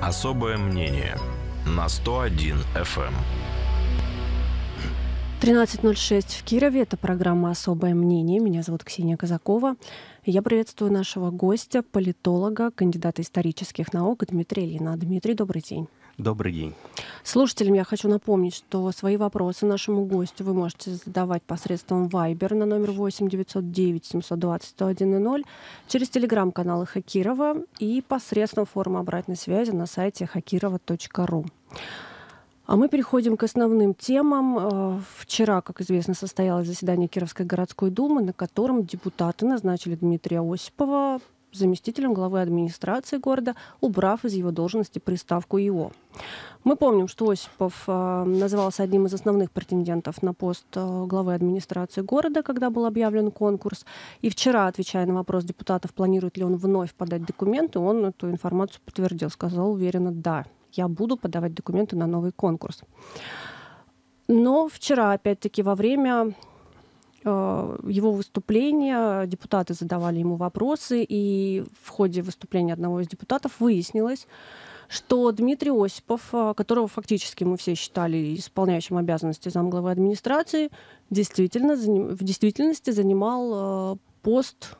Особое мнение на 101 FM. 13.06 в Кирове. Это программа «Особое мнение». Меня зовут Ксения Казакова. Я приветствую нашего гостя, политолога, кандидата исторических наук Дмитрия Ильина. Дмитрий, добрый день. Добрый день. Слушателям я хочу напомнить, что свои вопросы нашему гостю вы можете задавать посредством Viber на номер 8 909 720 101 через телеграм-каналы Хакирова и посредством формы обратной связи на сайте хакирова.ру. А мы переходим к основным темам. Э, вчера, как известно, состоялось заседание Кировской городской думы, на котором депутаты назначили Дмитрия Осипова заместителем главы администрации города, убрав из его должности приставку «его». Мы помним, что Осипов э, назывался одним из основных претендентов на пост э, главы администрации города, когда был объявлен конкурс. И вчера, отвечая на вопрос депутатов, планирует ли он вновь подать документы, он эту информацию подтвердил, сказал уверенно «да, я буду подавать документы на новый конкурс». Но вчера, опять-таки, во время Э, его выступления, депутаты задавали ему вопросы, и в ходе выступления одного из депутатов выяснилось, что Дмитрий Осипов, э, которого фактически мы все считали исполняющим обязанности замглавы администрации, действительно, в действительности занимал э, пост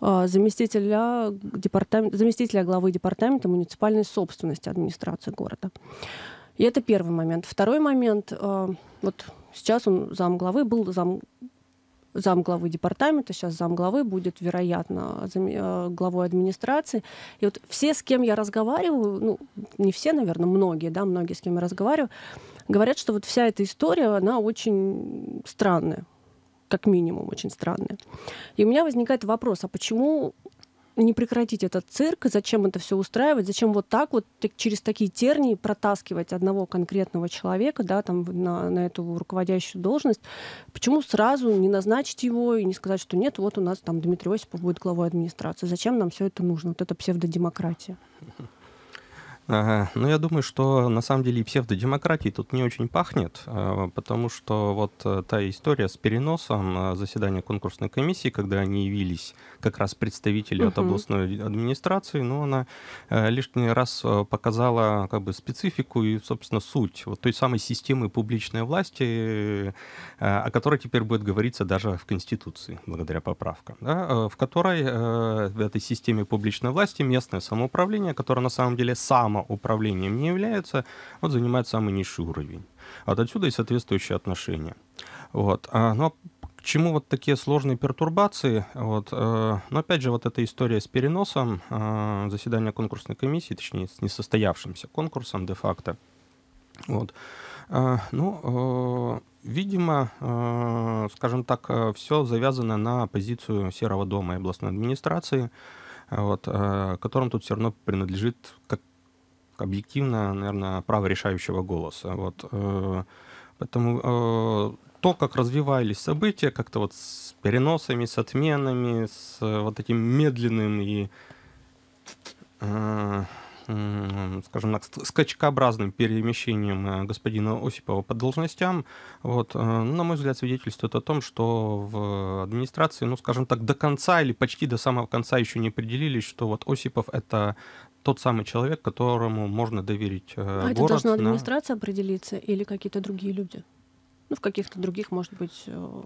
заместителя, департамент, заместителя главы департамента муниципальной собственности администрации города. И это первый момент. Второй момент, вот сейчас он зам главы, был зам замглавы департамента, сейчас замглавы будет, вероятно, э, главой администрации. И вот все, с кем я разговариваю, ну, не все, наверное, многие, да, многие, с кем я разговариваю, говорят, что вот вся эта история, она очень странная как минимум, очень странная. И у меня возникает вопрос, а почему не прекратить этот цирк, зачем это все устраивать, зачем вот так вот так, через такие тернии протаскивать одного конкретного человека, да, там на, на эту руководящую должность, почему сразу не назначить его и не сказать, что нет, вот у нас там Дмитрий Осипов будет главой администрации, зачем нам все это нужно, вот эта псевдодемократия. Ага. Ну, я думаю, что на самом деле и псевдодемократии тут не очень пахнет, а, потому что вот э, та история с переносом а, заседания конкурсной комиссии, когда они явились как раз представители угу. от областной администрации, ну, она э, лишний раз э, показала как бы специфику и, собственно, суть вот той самой системы публичной власти, о которой теперь будет говориться даже в Конституции, благодаря поправкам, да, в которой в этой системе публичной власти местное самоуправление, которое на самом деле само самоуправлением не является, вот занимает самый низший уровень. Вот отсюда и соответствующие отношения. Вот. А, но к чему вот такие сложные пертурбации? Вот, э, но опять же, вот эта история с переносом э, заседания конкурсной комиссии, точнее, с несостоявшимся конкурсом де-факто. Вот. Э, ну, э, видимо, э, скажем так, э, все завязано на позицию Серого дома и областной администрации, вот, э, которым тут все равно принадлежит как объективно, наверное, право решающего голоса. Вот. Э, поэтому э, то, как развивались события, как-то вот с переносами, с отменами, с э, вот этим медленным и, скажем так, скачкообразным перемещением господина Осипова по должностям, вот, на мой взгляд, свидетельствует о том, что в администрации, ну, скажем так, до конца или почти до самого конца еще не определились, что вот Осипов — это тот самый человек, которому можно доверить э, а город. это должна администрация на... определиться или какие-то другие люди? Ну, в каких-то других, может быть, э,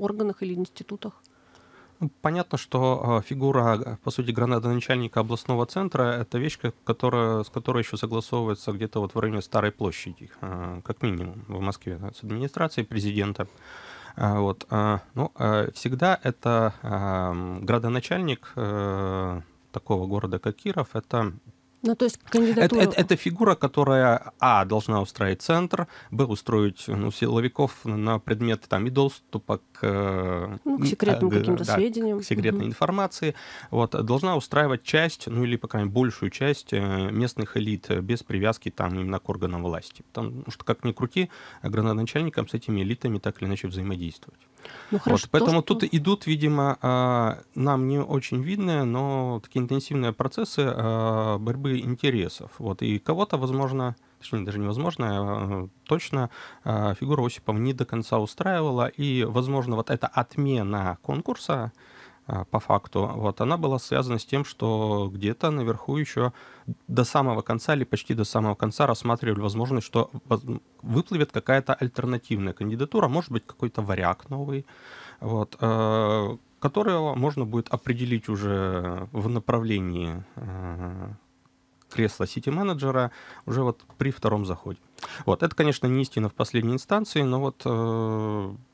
органах или институтах? Ну, понятно, что э, фигура, э, по сути, гранатоначальника областного центра — это вещь, которая, с которой еще согласовывается где-то вот в районе Старой площади, как минимум, в Москве, с администрацией президента. Вот. Ну, всегда это градоначальник такого города, как Киров, это ну, то есть кандидатура... Это, это, это фигура, которая, а, должна устроить центр, б, устроить ну, силовиков на предметы там, и доступа к... Э, ну, к секретным а, каким-то да, сведениям. К секретной угу. информации. Вот, должна устраивать часть, ну, или, по крайней мере, большую часть э, местных элит без привязки там именно к органам власти. Потому что, как ни крути, градоначальникам с этими элитами так или иначе взаимодействовать. Ну, хорошо, вот, поэтому то, что... тут идут, видимо, а, нам не очень видные, но такие интенсивные процессы а, борьбы группы интересов. Вот, и кого-то, возможно, точнее, даже невозможно, э, точно э, фигура Осипов не до конца устраивала, и, возможно, вот эта отмена конкурса, э, по факту, вот, она была связана с тем, что где-то наверху еще до самого конца или почти до самого конца рассматривали возможность, что выплывет какая-то альтернативная кандидатура, может быть, какой-то варяг новый, вот, которого можно будет определить уже в направлении кресла сити-менеджера уже вот при втором заходе. Вот, это, конечно, не истина в последней инстанции, но вот, э,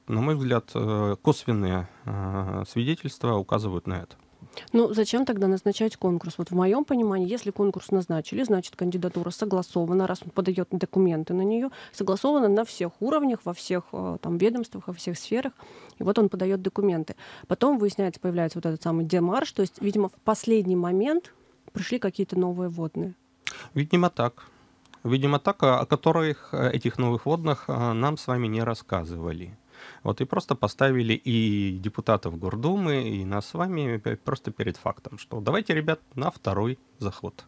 на мой взгляд, э, косвенные э, свидетельства указывают на это. Ну, зачем тогда назначать конкурс? Вот в моем понимании, если конкурс назначили, значит, кандидатура согласована, раз он подает документы на нее, согласована на всех уровнях, во всех э, там ведомствах, во всех сферах, и вот он подает документы. Потом, выясняется, появляется вот этот самый демарш, то есть, видимо, в последний момент пришли какие-то новые водные? Видимо, так. Видимо, так, о которых э, этих новых водных э, нам с вами не рассказывали. Вот и просто поставили и депутатов Гордумы, и нас с вами просто перед фактом, что давайте, ребят, на второй заход.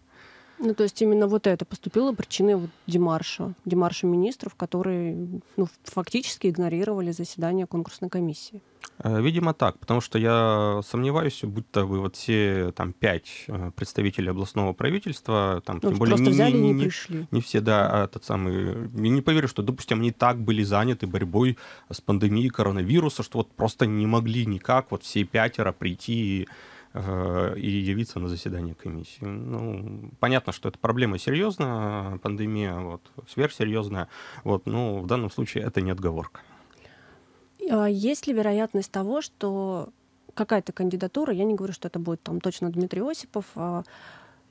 Ну, то есть именно вот это поступило причиной вот Демарша, Демарша министров, которые ну, фактически игнорировали заседание конкурсной комиссии. Э, видимо, так, потому что я сомневаюсь, будь то бы вот все там пять э, представителей областного правительства, там, ну, тем более не, взяли не, не, пришли. не все, да, этот самый, я не поверю, что, допустим, они так были заняты борьбой с пандемией коронавируса, что вот просто не могли никак вот все пятеро прийти и Э, и явиться на заседание комиссии. Ну, понятно, что эта проблема серьезная, пандемия вот, сверхсерьезная, вот, но в данном случае это не отговорка. А есть ли вероятность того, что какая-то кандидатура, я не говорю, что это будет там точно Дмитрий Осипов, а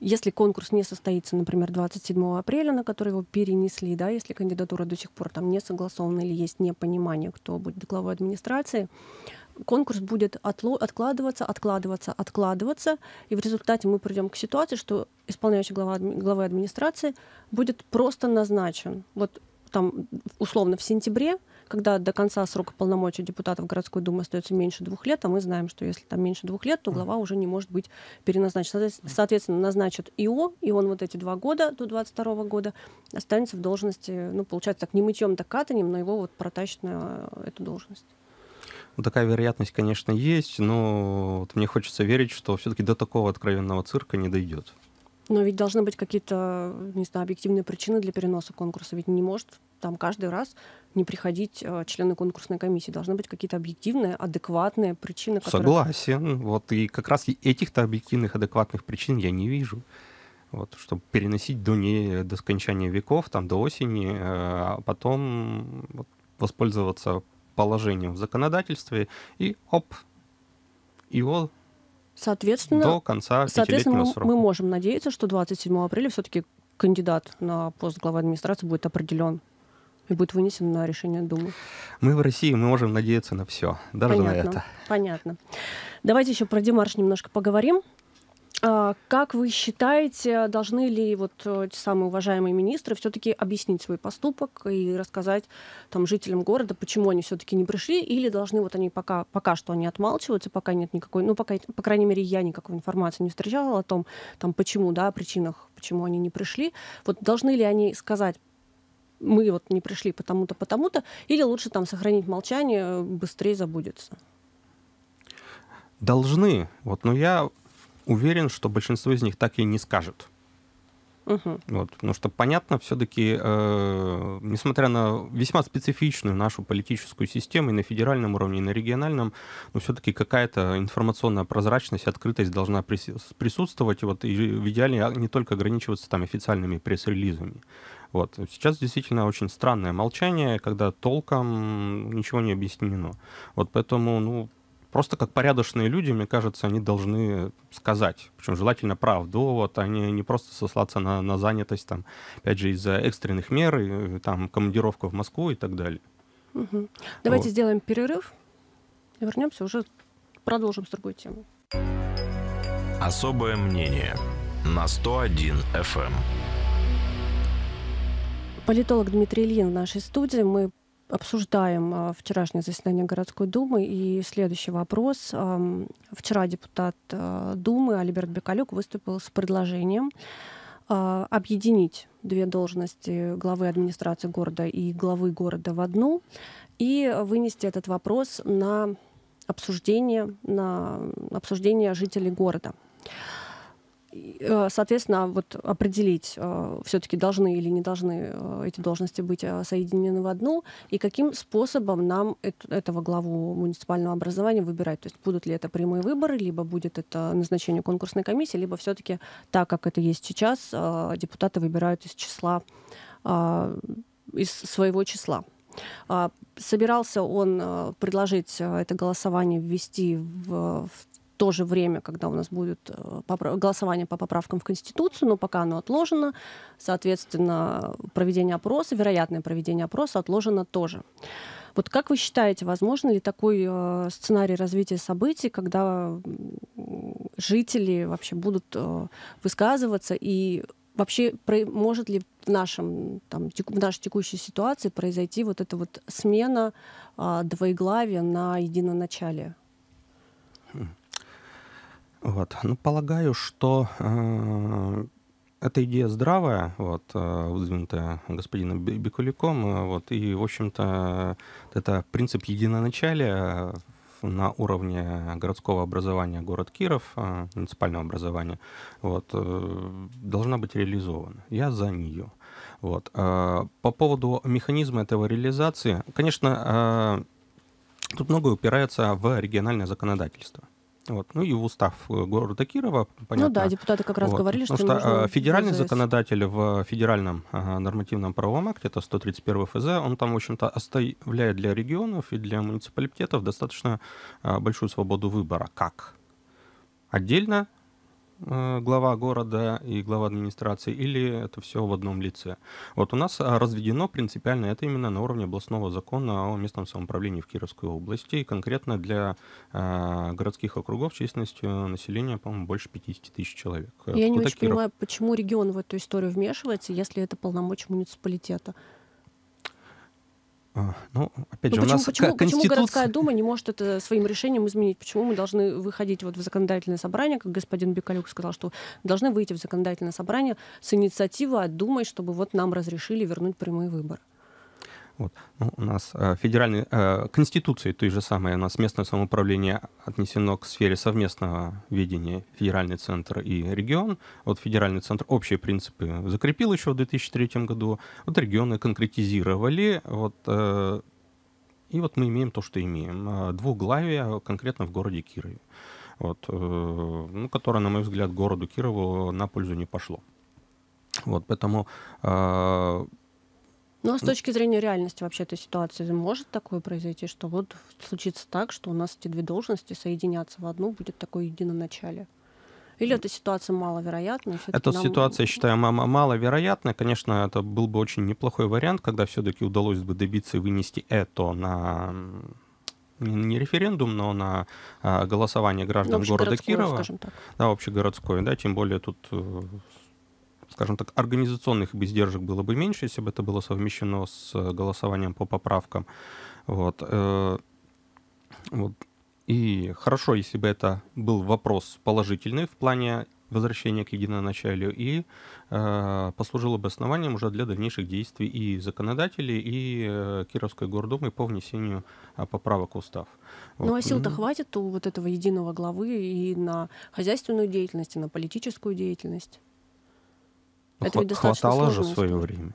если конкурс не состоится, например, 27 апреля, на который его перенесли, да, если кандидатура до сих пор там не согласована или есть непонимание, кто будет главой администрации, конкурс будет отло, откладываться, откладываться, откладываться, и в результате мы придем к ситуации, что исполняющий глава, главы администрации будет просто назначен. Вот там условно в сентябре, когда до конца срока полномочий депутатов городской думы остается меньше двух лет, а мы знаем, что если там меньше двух лет, то глава уже не может быть переназначен. Соответственно, назначат ИО, и он вот эти два года, до 22 года, останется в должности, ну, получается, так не мытьем, так катанием, но его вот протащат на э, эту должность. Ну, такая вероятность, конечно, есть, но вот мне хочется верить, что все-таки до такого откровенного цирка не дойдет. Но ведь должны быть какие-то, не знаю, объективные причины для переноса конкурса. Ведь не может там каждый раз не приходить э, члены конкурсной комиссии. Должны быть какие-то объективные, адекватные причины. Которые... Согласен. Вот и как раз этих-то объективных, адекватных причин я не вижу. Вот, чтобы переносить до, не, до скончания веков, там, до осени, э, а потом вот, воспользоваться положением в законодательстве и оп, его соответственно, до конца соответственно, срока. мы можем надеяться, что 27 апреля все-таки кандидат на пост главы администрации будет определен и будет вынесен на решение Думы. Мы в России, мы можем надеяться на все, даже понятно, на это. Понятно. Давайте еще про Димаш немножко поговорим. А, как вы считаете, должны ли вот э, те самые уважаемые министры все-таки объяснить свой поступок и рассказать там жителям города, почему они все-таки не пришли, или должны вот они пока, пока что они отмалчиваются, пока нет никакой, ну, пока, по крайней мере, я никакой информации не встречала о том, там, почему, да, о причинах, почему они не пришли. Вот должны ли они сказать, мы вот не пришли потому-то, потому-то, или лучше там сохранить молчание, э, быстрее забудется? Должны. Вот, но я уверен, что большинство из них так и не скажет. Угу. Вот, ну что понятно, все-таки, э, несмотря на весьма специфичную нашу политическую систему и на федеральном уровне, и на региональном, но все-таки какая-то информационная прозрачность, открытость должна присутствовать, вот, и в идеале не только ограничиваться там официальными пресс-релизами. Вот. Сейчас действительно очень странное молчание, когда толком ничего не объяснено. Вот поэтому, ну, просто как порядочные люди, мне кажется, они должны сказать, причем желательно правду, вот, а не, не просто сослаться на, на занятость, там, опять же, из-за экстренных мер, и, э, там, командировка в Москву и так далее. Угу. Давайте вот. сделаем перерыв, и вернемся уже, продолжим с другой темой. Особое мнение на 101 FM. Эм. Политолог Дмитрий Ильин в нашей студии. Мы обсуждаем а, вчерашнее заседание городской думы. И следующий вопрос. Вчера депутат а, Думы Альберт Бекалюк выступил с предложением а, объединить две должности главы администрации города и главы города в одну и вынести этот вопрос на обсуждение, на обсуждение жителей города. Э, соответственно, вот определить, э, все-таки должны или не должны э, эти должности быть соединены в одну, и каким способом нам этого главу муниципального образования выбирать. То есть будут ли это прямые выборы, либо будет это назначение конкурсной комиссии, либо все-таки так, как это есть сейчас, депутаты выбирают из числа, из своего числа. А, собирался он предложить это голосование ввести в, в то же время, когда у нас будет э, голосование по поправкам в Конституцию, но пока оно отложено, соответственно, проведение опроса, вероятное проведение опроса отложено тоже. Вот как вы считаете, возможно ли такой э, сценарий развития событий, когда жители вообще будут э, высказываться и вообще может ли в, нашем, там, в нашей текущей ситуации произойти вот эта вот смена э, двоеглавия на единоначалие? Хм. Вот. Ну, полагаю, что э, эта идея здравая, вот, э, выдвинутая господином Бекуликом, э, вот, и, в общем-то, это принцип единоначалия э, на уровне городского образования город Киров, муниципального образования, вот, должна быть реализована. Я за нее. Вот. По поводу механизма этого реализации, конечно, тут многое упирается в региональное законодательство. Вот. Ну и в устав э, города Кирова, понятно. Ну да, депутаты как раз вот. говорили, Потому что, что нужно э, федеральный вызывать. законодатель в федеральном нормативном правовом акте, это 131 ФЗ, он там, в общем-то, оставляет для регионов и для муниципалитетов достаточно а, большую свободу выбора, как отдельно Э, глава города и глава администрации, или это все в одном лице. Вот у нас а, разведено принципиально это именно на уровне областного закона о местном самоуправлении в Кировской области, и конкретно для э, городских округов численностью населения, по-моему, больше 50 тысяч человек. Я Кто э, не очень Киров? понимаю, почему регион в эту историю вмешивается, если это полномочия муниципалитета. А, ну, опять ну, же, почему, у нас почему, Конституция... почему городская дума не может это своим решением изменить? Почему мы должны выходить вот в законодательное собрание, как господин Бекалюк сказал, что должны выйти в законодательное собрание с инициативой от Думы, чтобы вот нам разрешили вернуть прямые выборы? Вот. Ну, у нас э, федеральной э, конституции той же самой, у нас местное самоуправление отнесено к сфере совместного ведения федеральный центр и регион. Вот федеральный центр общие принципы закрепил еще в 2003 году, вот регионы конкретизировали, вот э, и вот мы имеем то, что имеем. Э, двуглавие конкретно в городе Кирове, вот, э, ну, которое, на мой взгляд, городу Кирову на пользу не пошло. Вот, поэтому э, ну а с точки зрения реальности вообще этой ситуации может такое произойти, что вот случится так, что у нас эти две должности соединятся в одну, будет такое единоначале? Или эта ситуация маловероятна? Эта нам... ситуация, я считаю, мама, маловероятна. Конечно, это был бы очень неплохой вариант, когда все-таки удалось бы добиться и вынести это на не референдум, но на а, голосование граждан города Кирова. Да, общегородской, да, тем более тут э, скажем так, организационных бы издержек было бы меньше, если бы это было совмещено с э, голосованием по поправкам. Вот. Э, вот. И хорошо, если бы это был вопрос положительный в плане возвращения к единоначалию и э, послужило бы основанием уже для дальнейших действий и законодателей, и э, Кировской гордумы по внесению э, поправок в устав. Вот. Ну а сил-то хватит у вот этого единого главы и на хозяйственную деятельность, и на политическую деятельность? Ну, это хва- хватало же свое история. время.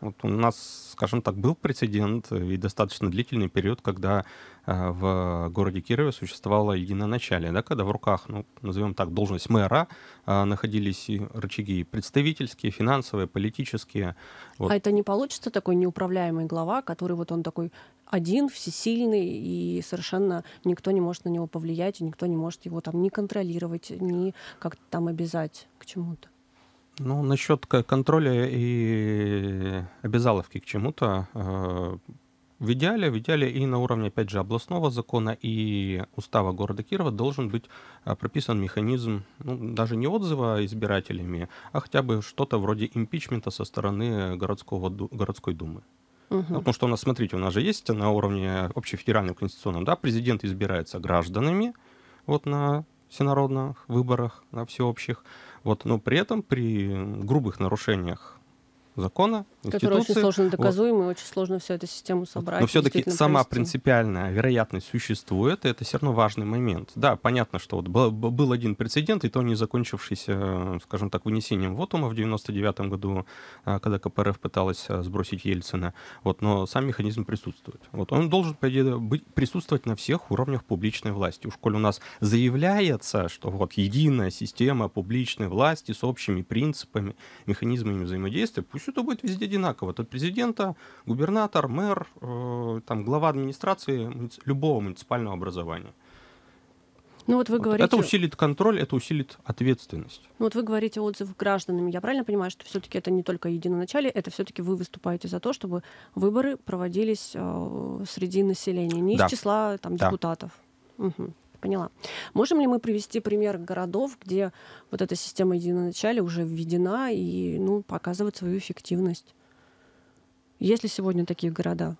Вот у нас, скажем так, был прецедент и достаточно длительный период, когда э, в городе Кирове существовало единоначалие, да, когда в руках, ну, назовем так, должность мэра э, находились и рычаги представительские, финансовые, политические. Вот. А это не получится такой неуправляемый глава, который вот он такой один, всесильный, и совершенно никто не может на него повлиять, и никто не может его там ни контролировать, ни как-то там обязать к чему-то. Ну, насчет контроля и обязаловки к чему-то. Э, в идеале, в идеале и на уровне, опять же, областного закона и устава города Кирова должен быть э, прописан механизм, ну, даже не отзыва а избирателями, а хотя бы что-то вроде импичмента со стороны городского, городской думы. Угу. потому что у нас, смотрите, у нас же есть на уровне общефедерального конституционного, да, президент избирается гражданами, вот на всенародных выборах, на всеобщих, вот, но при этом при грубых нарушениях закона Конституции. Который очень сложно доказуемый, вот. очень сложно всю эту систему собрать. Но все-таки сама провести. принципиальная вероятность существует, и это все равно важный момент. Да, понятно, что вот был, один прецедент, и то не закончившийся, скажем так, вынесением вотума в 99 году, а, когда КПРФ пыталась а, сбросить Ельцина. Вот, но сам механизм присутствует. Вот он должен, по идее, быть, присутствовать на всех уровнях публичной власти. Уж коль у нас заявляется, что вот единая система публичной власти с общими принципами, механизмами взаимодействия, пусть это будет везде одинаково. Тут президента, губернатор, мэр, э, там, глава администрации муници... любого муниципального образования. Ну вот вы вот. Это усилит контроль, это усилит ответственность. Ну вот вы говорите отзыв гражданами. Я правильно понимаю, что все-таки это не только единоначалие, это все-таки вы выступаете за то, чтобы выборы проводились э, среди населения, не да. из числа там, да. депутатов? Угу. Поняла. Можем ли мы привести пример городов, где вот эта система единоначалия уже введена и ну, показывает свою эффективность? Есть ли сегодня такие города?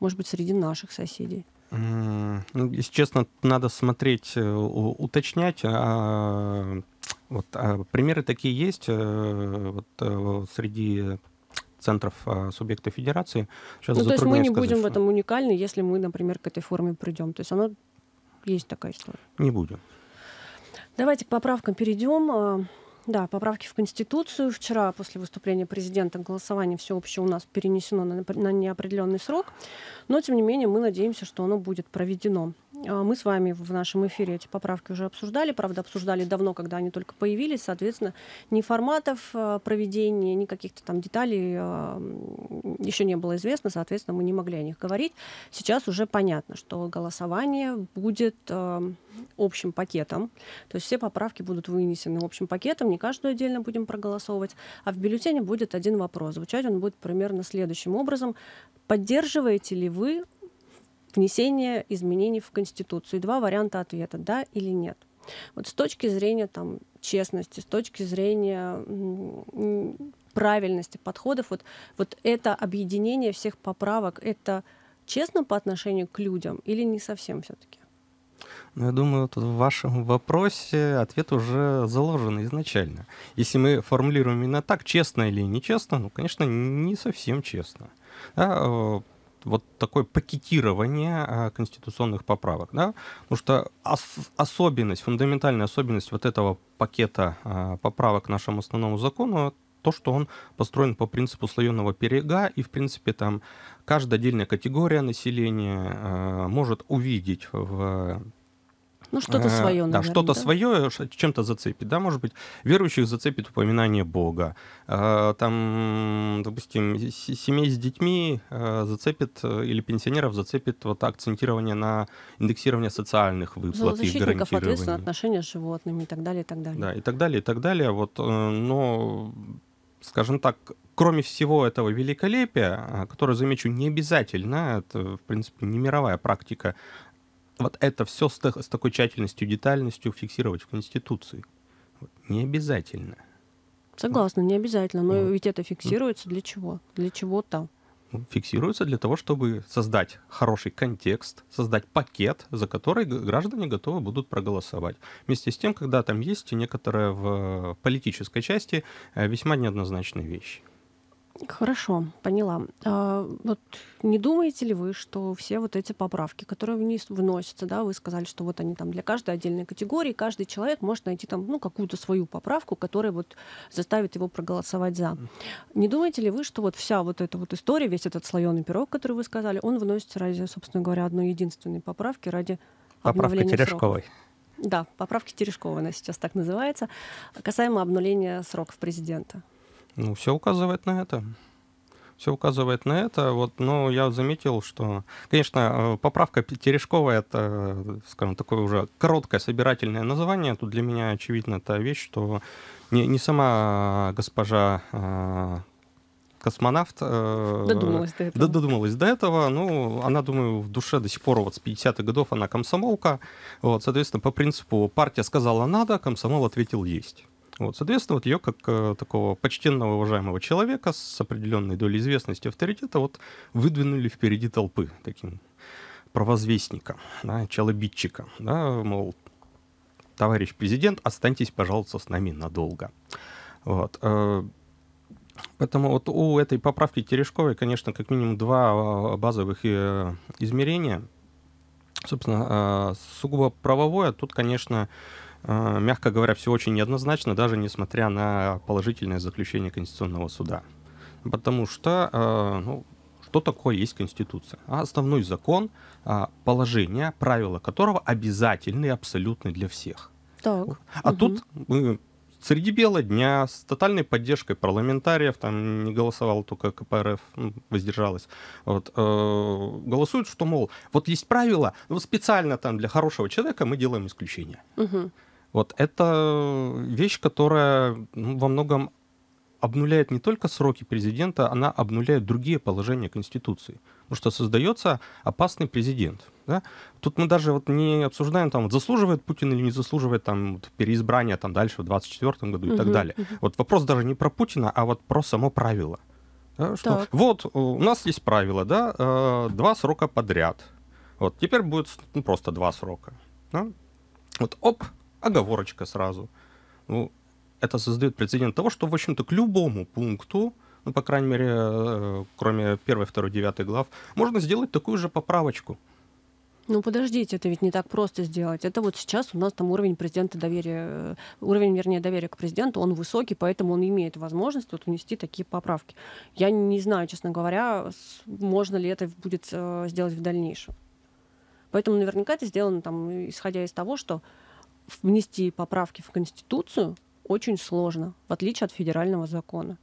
Может быть, среди наших соседей? Ну, если честно, надо смотреть, э, уточнять. А, вот, а, примеры такие есть э, вот, э, среди центров а, субъекта федерации. Сейчас ну, то есть мы не сказать, будем что... в этом уникальны, если мы, например, к этой форме придем. То есть она есть такая история. Не будем. Давайте к поправкам перейдем. А, да, поправки в Конституцию. Вчера после выступления президента голосование все общее у нас перенесено на, на неопределенный срок. Но, тем не менее, мы надеемся, что оно будет проведено. А, мы с вами в нашем эфире эти поправки уже обсуждали, правда, обсуждали давно, когда они только появились. Соответственно, ни форматов а, проведения, ни каких-то там деталей а, еще не было известно, соответственно, мы не могли о них говорить. Сейчас уже понятно, что голосование будет общим пакетом, то есть все поправки будут вынесены общим пакетом, не каждую отдельно будем проголосовывать, а в бюллетене будет один вопрос. Звучать он будет примерно следующим образом. Поддерживаете ли вы внесение изменений в Конституцию. Два варианта ответа, да или нет. Вот с точки зрения там, честности, с точки зрения правильности подходов, вот, вот это объединение всех поправок, это честно по отношению к людям или не совсем все-таки? Ну, я думаю, тут в вашем вопросе ответ уже заложен изначально. Если мы формулируем именно так, честно или нечестно, ну, конечно, не совсем честно. Да, а, вот такое пакетирование а, конституционных поправок. Да? Потому что особенность, фундаментальная особенность вот этого пакета а, поправок к нашему основному закону то, что он построен по принципу слоеного перега, и, в принципе, там каждая отдельная категория населения э, может увидеть в ну, что-то свое, наверное, Да, что-то да? свое, чем-то зацепит, да, может быть. Верующих зацепит упоминание Бога. А, там, допустим, семей с детьми а, зацепит, э, или пенсионеров зацепит вот акцентирование на индексирование социальных ну, выплат и гарантирование. отношения с животными и так далее, и так далее. Да, и так далее, и так далее. Вот, э, но скажем так, кроме всего этого великолепия, а, которое, замечу, не обязательно, это, в принципе, не мировая практика, вот это все с, с такой тщательностью, детальностью фиксировать в Конституции. Вот. Не обязательно. Согласна, не обязательно. Но вот. ведь это фиксируется для чего? Для чего там? Ну, фиксируется для того, чтобы создать хороший контекст, создать пакет, за который граждане готовы будут проголосовать. Вместе с тем, когда там есть некоторые в э, политической части э, весьма неоднозначные вещи. Хорошо, поняла. А, вот не думаете ли вы, что все вот эти поправки, которые вниз вносятся, да, вы сказали, что вот они там для каждой отдельной категории, каждый человек может найти там ну какую-то свою поправку, которая вот заставит его проголосовать за. Не думаете ли вы, что вот вся вот эта вот история, весь этот слоеный пирог, который вы сказали, он выносится ради, собственно говоря, одной единственной поправки, ради поправки Терешковой. Срока? Да, поправки Терешковой, она сейчас так называется, касаемо обнуления сроков президента. Ну, все указывает на это. Все указывает на это. Вот, но я заметил, что, конечно, э, поправка Терешкова — это, скажем, такое уже короткое собирательное название. Тут для меня очевидна та вещь, что не, не сама госпожа э, космонавт. Э, додумалась до этого. Додумалась до этого. Ну, она, думаю, в душе до сих пор, вот с 50-х годов она комсомолка. Вот, соответственно, по принципу партия сказала надо, комсомол ответил есть. Вот, соответственно, вот ее как э, такого почтенного уважаемого человека с определенной долей известности авторитета вот выдвинули впереди толпы таким провозвестником, да, челобитчиком, да, мол, товарищ президент, останьтесь, пожалуйста, с нами надолго. Вот. Э, Поэтому вот у этой поправки Терешковой, конечно, как минимум два а, базовых э, измерения. Собственно, э, сугубо правовое, тут, конечно, Э, мягко говоря, все очень неоднозначно, даже несмотря на положительное заключение Конституционного суда. Потому что э, ну, что такое есть Конституция? А основной закон, э, положение, правила которого обязательны и абсолютны для всех. Так. А угу. тут мы среди бела дня с тотальной поддержкой парламентариев, там не голосовал только КПРФ, ну, воздержалась, вот, э, голосуют, что, мол, вот есть правила, но ну, специально там для хорошего человека мы делаем исключение. Угу. Вот это вещь, которая ну, во многом обнуляет не только сроки президента, она обнуляет другие положения Конституции. Потому что создается опасный президент. Да? Тут мы даже вот не обсуждаем, там, вот, заслуживает Путин или не заслуживает там, вот, переизбрания там, дальше в 2024 году и угу, так далее. Угу. Вот вопрос даже не про Путина, а вот про само правило. Да, что вот э, у нас есть правило, да, э, два срока подряд. Вот теперь будет ну, просто два срока. Да? Вот оп, оговорочка сразу. Ну, это создает прецедент того, что, в общем-то, к любому пункту, ну, по крайней мере, э, кроме 1, 2, 9 глав, можно сделать такую же поправочку. Ну подождите, это ведь не так просто сделать. Это вот сейчас у нас там уровень президента доверия, э, уровень, вернее, доверия к президенту, он высокий, поэтому он имеет возможность вот унести такие поправки. Я не знаю, честно говоря, можно ли это будет э, сделать в дальнейшем. Поэтому наверняка это сделано там, исходя из того, что внести поправки в Конституцию очень сложно, в отличие от федерального закона.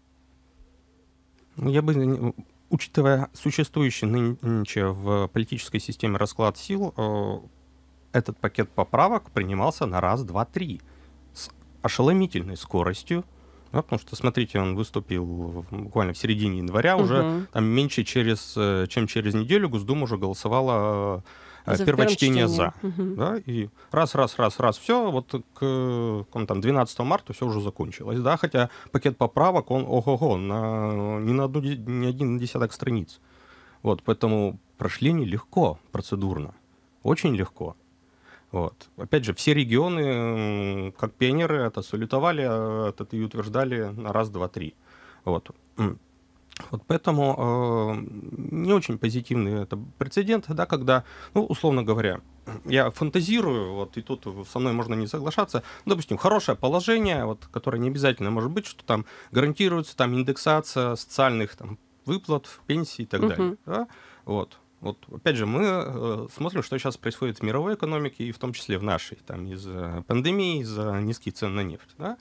Ну, я бы, учитывая существующий нынче в политической системе расклад сил, э, этот пакет поправок принимался на раз, два, три с ошеломительной скоростью. Да, ну, потому что, смотрите, он выступил буквально в середине января, угу. уже там меньше через, э, чем через неделю Госдума уже голосовала э, Э, за первое чтение, чтение за. Угу. Да, и раз, раз, раз, раз, все, вот к он, там, 12 марта все уже закончилось. Да, хотя пакет поправок, он ого-го, на, не на одну, не один десяток страниц. Вот, поэтому прошли нелегко процедурно, очень легко. Вот. Опять же, все регионы, как пионеры, это салютовали а это, и утверждали на раз, два, три. Вот. Вот поэтому э, не очень позитивный это прецедент, да, когда, ну, условно говоря, я фантазирую, вот, и тут со мной можно не соглашаться, ну, допустим, хорошее положение, вот, которое не обязательно может быть, что там гарантируется там индексация социальных там выплат, пенсий и так угу. далее, да, вот. Вот, опять же, мы э, смотрим, что сейчас происходит в мировой экономике, и в том числе в нашей, там, из-за пандемии, из-за низких цен на нефть, да,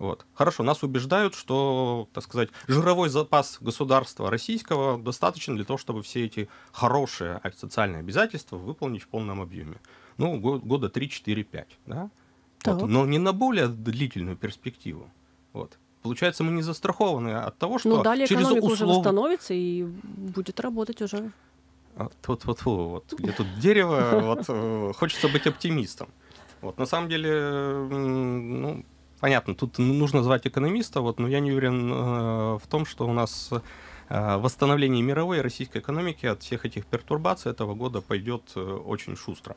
вот. Хорошо, нас убеждают, что, так сказать, жировой запас государства российского достаточен для того, чтобы все эти хорошие социальные обязательства выполнить в полном объеме. Ну, года 3-4-5, да? Так. Вот. Но не на более длительную перспективу. Вот. Получается, мы не застрахованы от того, ну, что ну, далее через экономика услов... уже восстановится и будет работать уже. А, вот, вот, вот, где тут дерево, вот э, хочется быть оптимистом. Вот, на самом деле, ну, понятно, тут нужно звать экономиста, вот, но я не уверен э, в том, что у нас э, восстановление мировой и российской экономики от всех этих пертурбаций этого года пойдет э, очень шустро.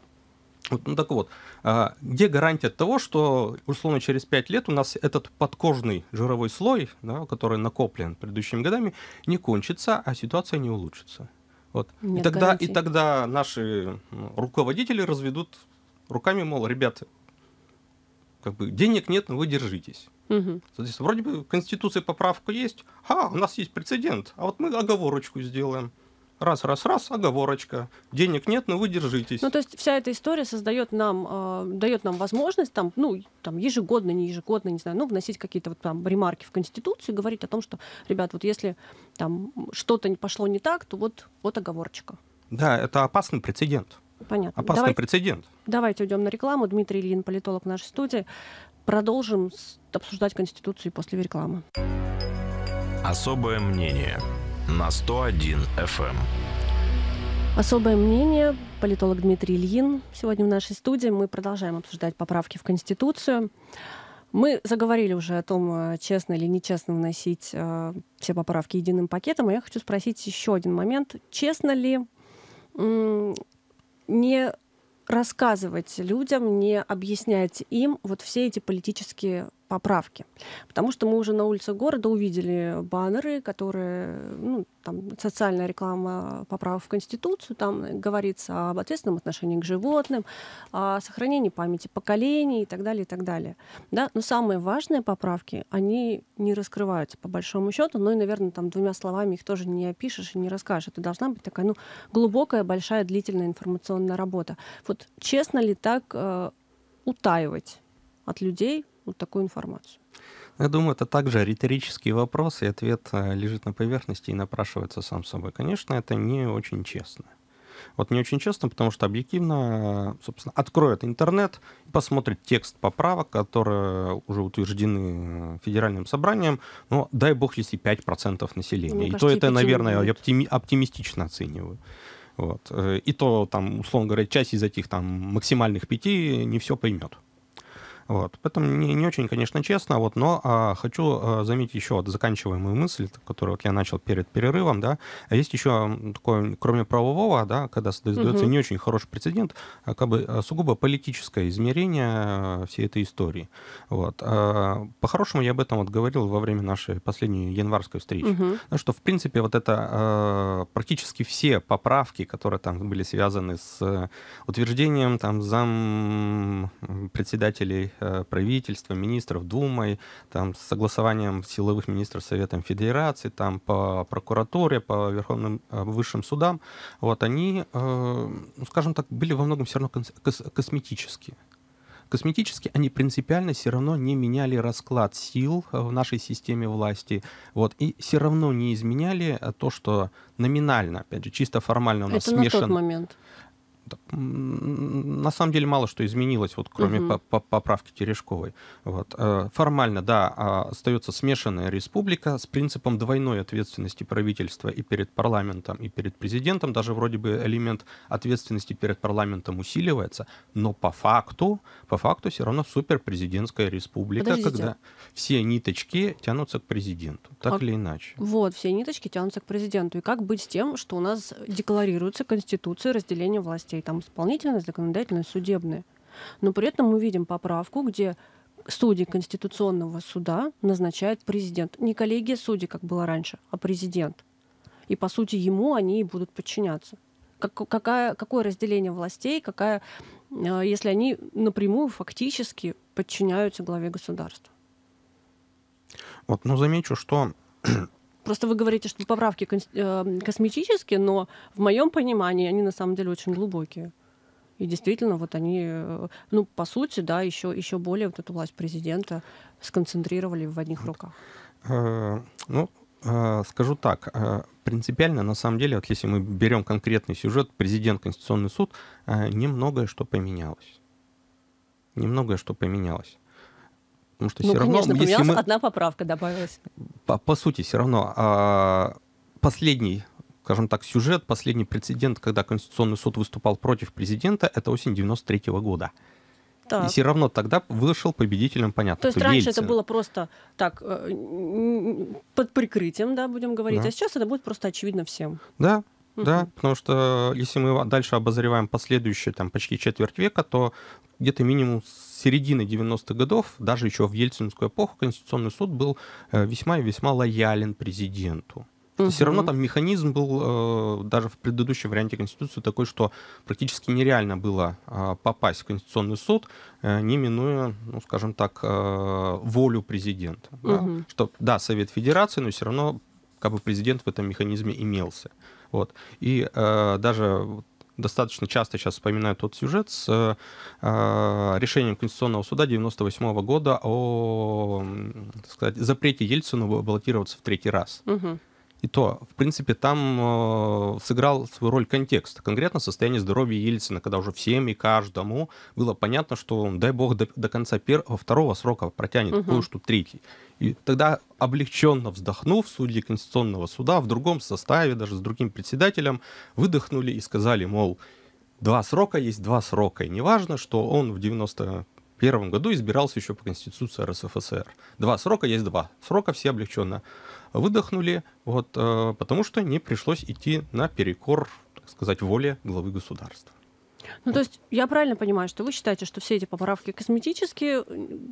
Вот, ну так вот, э, где гарантия того, что, условно, через 5 лет у нас этот подкожный жировой слой, да, который накоплен предыдущими годами, не кончится, а ситуация не улучшится? Вот. и, тогда, и тогда наши руководители разведут руками, мол, ребята, как бы денег нет, но вы держитесь. Угу. Соответственно, вроде бы в Конституции поправка есть, а у нас есть прецедент, а вот мы оговорочку сделаем. Раз, раз, раз, оговорочка. Денег нет, но вы держитесь. Ну, то есть вся эта история создает нам, э, дает нам возможность там, ну, там ежегодно, не ежегодно, не знаю, ну, вносить какие-то вот там ремарки в Конституцию, говорить о том, что, ребят, вот если там что-то пошло не так, то вот, вот оговорочка. Да, это опасный прецедент. Понятно. Опасный Давай... прецедент. Давайте уйдем на рекламу. Дмитрий Ильин, политолог нашей студии. Продолжим обсуждать Конституцию после рекламы. Особое мнение на 101 FM. Эм. Особое мнение. Политолог Дмитрий Ильин. Сегодня в нашей студии мы продолжаем обсуждать поправки в Конституцию. Мы заговорили уже о том, э, честно или нечестно вносить э, все поправки единым пакетом. А я хочу спросить еще один момент. Честно ли не рассказывать людям, не объяснять им вот все эти политические поправки. Потому что мы уже на улице города увидели баннеры, которые, ну, там, социальная реклама поправок в Конституцию, там говорится об ответственном отношении к животным, о сохранении памяти поколений и так далее, и так далее. Да? Но самые важные поправки, они не раскрываются по большому счету, но ну и, наверное, там двумя словами их тоже не опишешь и не расскажешь. Это должна быть такая, ну, глубокая, большая, длительная информационная работа. Вот честно ли так э, утаивать от людей вот такую информацию? Я думаю, это также риторический вопрос, и ответ э, лежит на поверхности и напрашивается сам собой. Конечно, это не очень честно. Вот не очень честно, потому что объективно, э, собственно, откроет интернет посмотрит текст поправок, которые уже утверждены э, федеральным собранием. Ну, дай бог, если 5% населения. Мне и кажется, то это, наверное, я оптими- оптимистично оцениваю. Вот. И то, там, условно говоря, часть из этих там, максимальных пяти не все поймет. Вот. Поэтому не, не очень, конечно, честно, вот, но а, хочу а, заметить еще вот заканчиваемую мысль, которую вот я начал перед перерывом, да, а есть еще такое, кроме правового, да, когда создается угу. не очень хороший прецедент, а, как бы а, сугубо политическое измерение а, всей этой истории. Вот. А, по-хорошему, я об этом вот говорил во время нашей последней январской встречи, угу. ну, что, в принципе, вот это а, практически все поправки, которые там были связаны с утверждением там зам председателей Э, правительства, министров Думой, там, с согласованием силовых министров Советом Федерации, там, по прокуратуре, по Верховным э, высшим судам, вот, они, э, ну, скажем так, были во многом все равно кос- косметические косметически они принципиально все равно не меняли расклад сил в нашей системе власти. Вот, и все равно не изменяли то, что номинально, опять же, чисто формально у нас Это смешан... на тот момент на самом деле мало что изменилось, вот кроме угу. по -по поправки Терешковой. Вот. Э, формально, да, а, остается смешанная республика с принципом двойной ответственности правительства и перед парламентом, и перед президентом. Даже вроде бы элемент ответственности перед парламентом усиливается, но по факту, по факту все равно суперпрезидентская республика, Подождите. когда все ниточки тянутся к президенту, так а... или иначе. Вот, все ниточки тянутся к президенту. И как быть с тем, что у нас декларируется Конституция разделение власти властей, там исполнительная, законодательная, судебная. Но при этом мы видим поправку, где судей Конституционного суда назначает президент. Не коллегия судей, как было раньше, а президент. И, по сути, ему они и будут подчиняться. Как, какая, какое разделение властей, какая, э, если они напрямую фактически подчиняются главе государства? Вот, ну, замечу, что Просто вы говорите, что поправки эм, косметические, но в моем понимании они на самом деле очень глубокие. И действительно, вот они, э, ну, по сути, да, еще, еще более вот эту власть президента сконцентрировали в одних руках. Э, ну, э, скажу так, принципиально, на самом деле, вот если мы берем конкретный сюжет, президент, Конституционный суд, немногое что поменялось. Немногое что поменялось. Потому что ну, все конечно, равно, если мы... одна поправка добавилась. По, по сути, все равно а, последний, скажем так, сюжет, последний прецедент, когда Конституционный суд выступал против президента, это осень 93 -го года. Так. И все равно тогда вышел победителем, понятно. То есть раньше Ельцин. это было просто так э, под прикрытием, да, будем говорить, да. а сейчас это будет просто очевидно всем. Да, угу. да, потому что если мы дальше обозреваем последующие там почти четверть века, то где-то минимум с середины 90-х годов, даже еще в ельцинскую эпоху, Конституционный суд был э, весьма и весьма лоялен президенту. Угу. Все равно там механизм был э, даже в предыдущем варианте Конституции такой, что практически нереально было э, попасть в Конституционный суд, не минуя, ну, скажем так, волю президента. Да? Что, да, Совет Федерации, но все равно как бы президент в этом механизме имелся. Вот. И э, даже достаточно часто сейчас вспоминаю тот сюжет с э, э решением Конституционного суда 98 -го года о так сказать, запрете Ельцину баллотироваться в третий раз. Угу. И то, в принципе, там э, сыграл свою роль контекст. Конкретно состояние здоровья Ельцина, когда уже всем и каждому было понятно, что, дай бог, до, до конца первого, второго срока протянет, угу. что третий. И тогда, облегченно вздохнув, судьи Конституционного суда в другом составе, даже с другим председателем, выдохнули и сказали, мол, два срока есть два срока. И неважно, что он в 90 первом году избирался еще по Конституции РСФСР. Два срока есть два. Срока все облегченно выдохнули, вот, э, потому что не пришлось идти на перекор, так сказать, воле главы государства. Ну, то есть я правильно понимаю, что вы считаете, что все эти поправки косметические,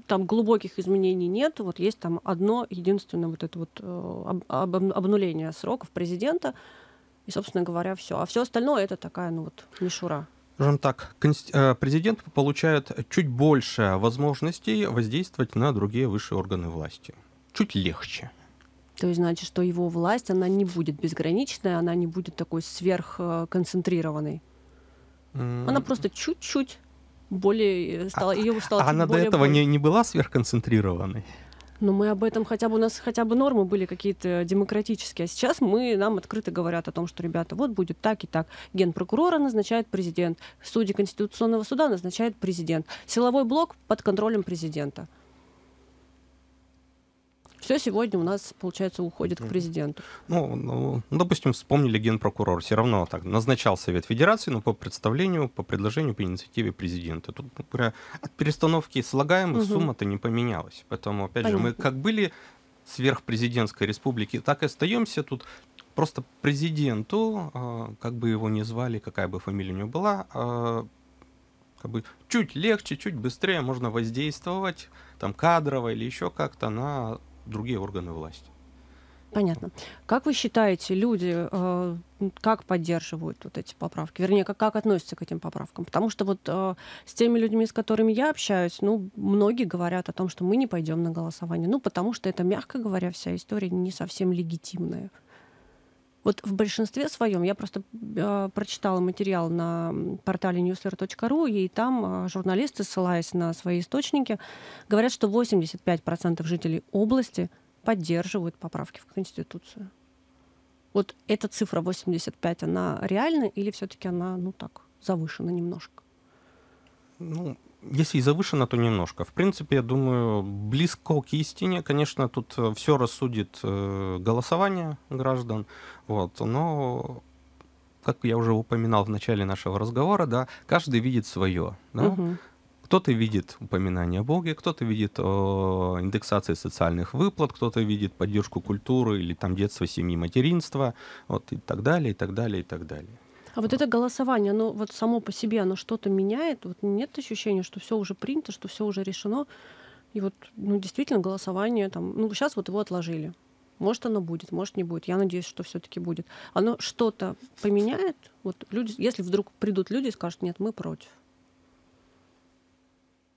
там глубоких изменений нет, вот есть там одно единственное вот это вот э, об, об, обнуление сроков президента, и, собственно говоря, все. А все остальное это такая, ну вот, мишура. Скажем так, э, президент получает чуть больше возможностей воздействовать на другие высшие органы власти. Чуть легче. То есть, значит, что его власть, она не будет безграничной, она не будет такой сверхконцентрированной. Mm. Она просто чуть-чуть более э, стала, а, ее стало. А она более до этого более... не, не была сверхконцентрированной. Но ну, мы об этом хотя бы у нас хотя бы нормы были какие-то демократические. А сейчас мы нам открыто говорят о том, что ребята, вот будет так и так. Генпрокурора назначает президент, судьи Конституционного суда назначает президент, силовой блок под контролем президента. Все сегодня у нас, получается, уходит к президенту. Ну, ну, ну, допустим, вспомнили генпрокурор. Все равно так назначал Совет Федерации, но по представлению, по предложению, по инициативе президента. Тут например, от перестановки слагаемых угу. сумма-то не поменялась. Поэтому, опять Понятно. же, мы как были сверхпрезидентской республики, так и остаемся тут просто президенту, а, как бы его ни звали, какая бы фамилия у него была, а, как бы чуть легче, чуть быстрее можно воздействовать, там кадрово или еще как-то на другие органы власти. Понятно. Как вы считаете, люди э, как поддерживают вот эти поправки? Вернее, как, как относятся к этим поправкам? Потому что вот э, с теми людьми, с которыми я общаюсь, ну, многие говорят о том, что мы не пойдем на голосование. Ну, потому что это, мягко говоря, вся история не совсем легитимная. Вот в большинстве своем я просто э, прочитала материал на портале newsletter.ru, и там э, журналисты, ссылаясь на свои источники, говорят, что 85% жителей области поддерживают поправки в Конституцию. Вот эта цифра 85, она реальна или все-таки она, ну так, завышена немножко? Ну, если и завышено, то немножко. В принципе, я думаю, близко к истине. Конечно, тут э, все рассудит э, голосование граждан. Вот, но как я уже упоминал в начале нашего разговора, да, каждый видит свое. Да? Угу. Кто-то видит упоминание о Боге, кто-то видит о индексации социальных выплат, кто-то видит поддержку культуры или там детства, семьи, материнства, вот и так далее, и так далее, и так далее. А вот это голосование, оно вот само по себе, оно что-то меняет? Вот нет ощущения, что все уже принято, что все уже решено? И вот, ну, действительно, голосование там, ну, сейчас вот его отложили. Может, оно будет, может, не будет. Я надеюсь, что все-таки будет. Оно что-то поменяет. Вот люди, если вдруг придут люди и скажут, нет, мы против.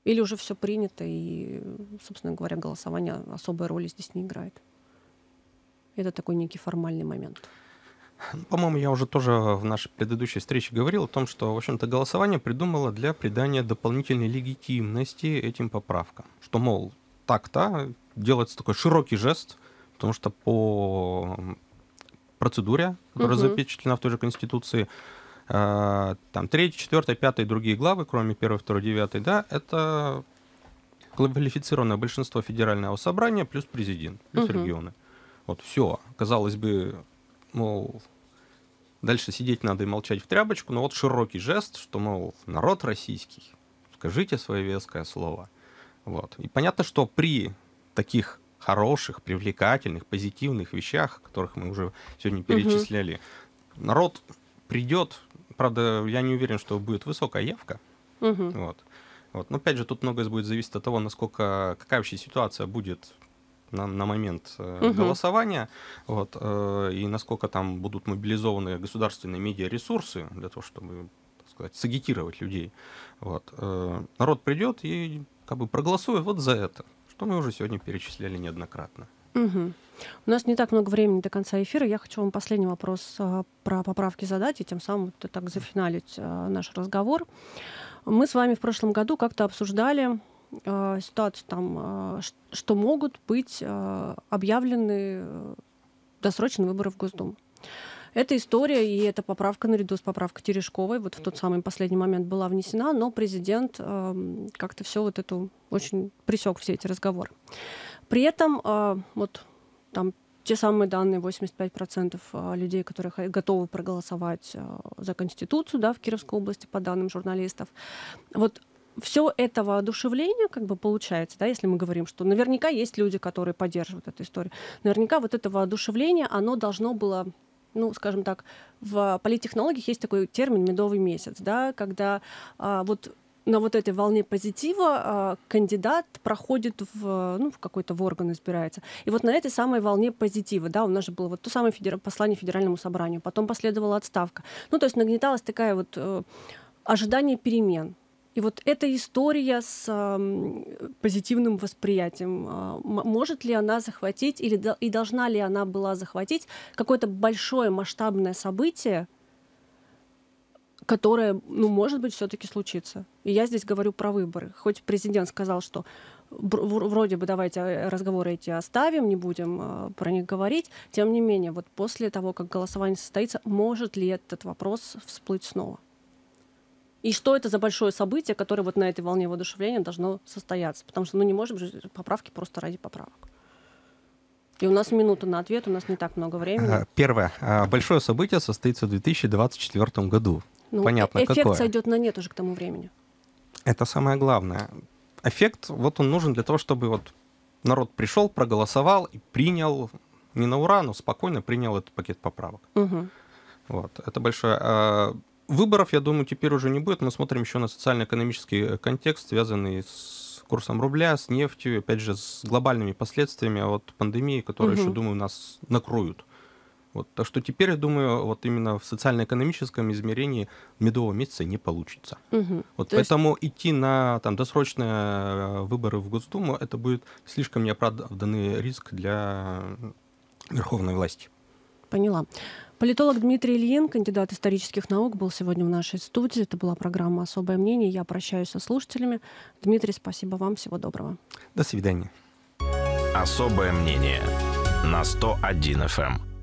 Или уже все принято, и, собственно говоря, голосование особой роли здесь не играет. Это такой некий формальный момент. По-моему, я уже тоже в нашей предыдущей встрече говорил о том, что, в общем-то, голосование придумало для придания дополнительной легитимности этим поправкам. Что, мол, так-то делается такой широкий жест, потому что по процедуре, которая угу. запечатлена в той же Конституции, э, там 3, 4, 5 и другие главы, кроме 1, 2, 9, да, это квалифицированное большинство федерального собрания плюс президент, плюс угу. регионы. Вот все, казалось бы, мол, Дальше сидеть надо и молчать в тряпочку, но вот широкий жест, что, мол, народ российский, скажите свое веское слово. Вот. И понятно, что при таких хороших, привлекательных, позитивных вещах, которых мы уже сегодня перечисляли, угу. народ придет, правда, я не уверен, что будет высокая явка, угу. вот. Вот. Но опять же, тут многое будет зависеть от того, насколько какая вообще ситуация будет на, на момент угу. голосования, вот, э, и насколько там будут мобилизованы государственные медиаресурсы для того, чтобы так сказать, сагитировать людей. Вот. Э, народ придет и как бы проголосует вот за это, что мы уже сегодня перечисляли неоднократно. Угу. У нас не так много времени до конца эфира. Я хочу вам последний вопрос а, про поправки задать и тем самым так зафиналить а, наш разговор. Мы с вами в прошлом году как-то обсуждали э, ситуацию, там, э, что могут быть э, объявлены э, досрочные выборы в Госдуму. Эта история и эта поправка наряду с поправкой Терешковой вот в тот самый последний момент была внесена, но президент э, как-то все вот эту очень присек все эти разговоры. При этом э, вот там те самые данные 85% людей, которые готовы проголосовать за Конституцию да, в Кировской области, по данным журналистов. Вот все это воодушевление, как бы получается, да, если мы говорим, что наверняка есть люди, которые поддерживают эту историю, наверняка вот это воодушевление, оно должно было ну, скажем так, в политтехнологиях есть такой термин «медовый месяц», да, когда а, вот на вот этой волне позитива а, кандидат проходит в, ну, в какой-то в орган избирается. И вот на этой самой волне позитива, да, у нас же было вот то самое федер... послание федеральному собранию, потом последовала отставка. Ну, то есть нагнеталась такая вот э, ожидание перемен. И вот эта история с э, позитивным восприятием, э, может ли она захватить или до, и должна ли она была захватить какое-то большое масштабное событие, которое, ну, может быть, все-таки случится. И я здесь говорю про выборы. Хоть президент сказал, что вроде бы давайте э, разговоры эти оставим, не будем а, про них говорить, тем не менее, вот после того, как голосование состоится, может ли этот вопрос всплыть снова? И что это за большое событие, которое вот на этой волне воодушевления должно состояться? Потому что ну, не можем же поправки просто ради поправок. И у нас минута на ответ, у нас не так много времени. А, первое. А, большое событие состоится в 2024 году. Ну, Понятно, эффект какое. сойдет на нет уже к тому времени. Это самое главное. Эффект, вот он нужен для того, чтобы вот народ пришел, проголосовал и принял, не на ура, но спокойно принял этот пакет поправок. Угу. Вот, это большое. А, Выборов, я думаю, теперь уже не будет. Мы смотрим еще на социально-экономический э, контекст, связанный с курсом рубля, с нефтью, опять же, с глобальными последствиями от пандемии, которые угу. еще, думаю, нас накроют. Вот. Так что теперь, я думаю, вот именно в социально-экономическом измерении медового месяца не получится. Угу. Вот То поэтому есть... идти на там, досрочные э, выборы в Госдуму, это будет слишком неоправданный риск для верховной власти. Поняла. Политолог Дмитрий Ильин, кандидат исторических наук, был сегодня в нашей студии. Это была программа «Особое мнение». Я прощаюсь со слушателями. Дмитрий, спасибо вам. Всего доброго. До свидания. «Особое мнение» на 101 FM.